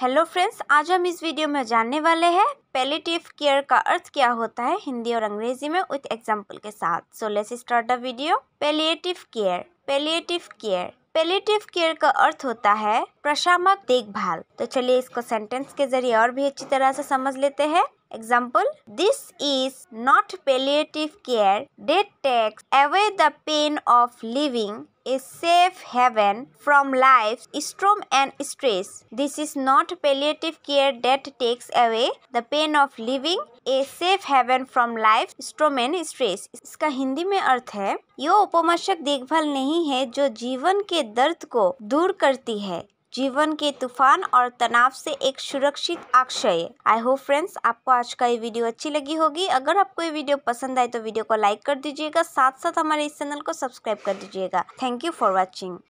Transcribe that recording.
Hello friends आज हम इस वीडियो में जानने वाले हैं पेलेटिव केयर का अर्थ क्या होता है हिंदी और अंग्रेजी में विथ एग्जांपल के साथ so let's start the video palliative care palliative care palliative care का अर्थ होता है प्रशामक देखभाल तो चलिए इसको सेंटेंस के जरिए और भी अच्छी तरह से समझ लेते हैं Example This is not palliative care. Death takes away the pain of living, a safe haven from life's storm and stress. This is not palliative care that takes away the pain of living, a safe haven from life storms stress इसका हिंदी में अर्थ है यो उपमशक देखभाल नहीं है जो जीवन के दर्द को दूर करती है जीवन के तूफान और तनाव से एक सुरक्षित आश्रय आई होप फ्रेंड्स आपको आज का ये वीडियो अच्छी लगी होगी अगर आपको ये वीडियो पसंद आए तो वीडियो को लाइक कर दीजिएगा साथ साथ हमारे इस चैनल को सब्सक्राइब कर दीजिएगा थैंक यू फॉर वॉचिंग